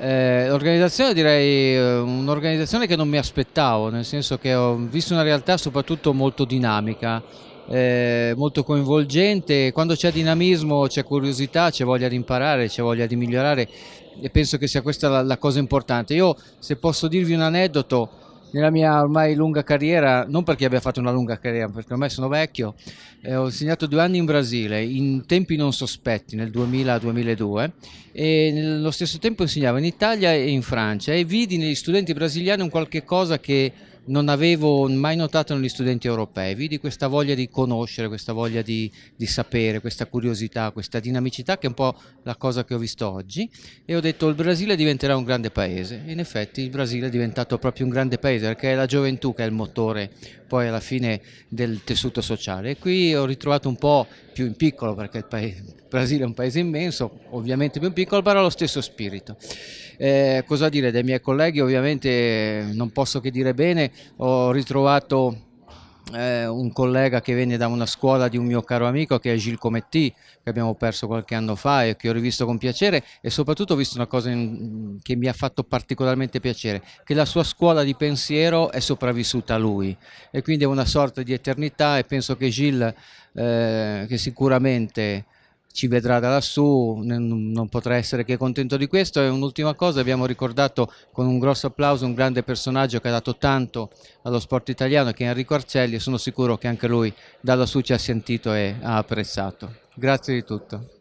Eh, l'organizzazione direi eh, un'organizzazione che non mi aspettavo, nel senso che ho visto una realtà soprattutto molto dinamica, eh, molto coinvolgente, quando c'è dinamismo c'è curiosità, c'è voglia di imparare, c'è voglia di migliorare e penso che sia questa la, la cosa importante. Io se posso dirvi un aneddoto, nella mia ormai lunga carriera, non perché abbia fatto una lunga carriera, perché ormai sono vecchio, eh, ho insegnato due anni in Brasile in tempi non sospetti, nel 2000-2002, e nello stesso tempo insegnavo in Italia e in Francia e vidi negli studenti brasiliani un qualche cosa che non avevo mai notato negli studenti europei, vidi questa voglia di conoscere, questa voglia di, di, sapere, questa curiosità, questa dinamicità che è un po' la cosa che ho visto oggi e ho detto il Brasile diventerà un grande paese e in effetti il Brasile è diventato proprio un grande paese perché è la gioventù che è il motore poi alla fine del tessuto sociale e qui ho ritrovato un po' più in piccolo perché il, paese, il Brasile è un paese immenso, ovviamente più in piccolo, però ha lo stesso spirito. Eh, cosa dire dai miei colleghi? Ovviamente non posso che dire bene, ho ritrovato eh, un collega che venne da una scuola di un mio caro amico che è Gilles Cometti che abbiamo perso qualche anno fa e che ho rivisto con piacere e soprattutto ho visto una cosa in, che mi ha fatto particolarmente piacere che la sua scuola di pensiero è sopravvissuta a lui e quindi è una sorta di eternità e penso che Gilles eh, che sicuramente ci vedrà da lassù, non potrà essere che contento di questo. E un'ultima cosa, abbiamo ricordato con un grosso applauso un grande personaggio che ha dato tanto allo sport italiano, che è Enrico Arcelli, e sono sicuro che anche lui da lassù ci ha sentito e ha apprezzato. Grazie di tutto.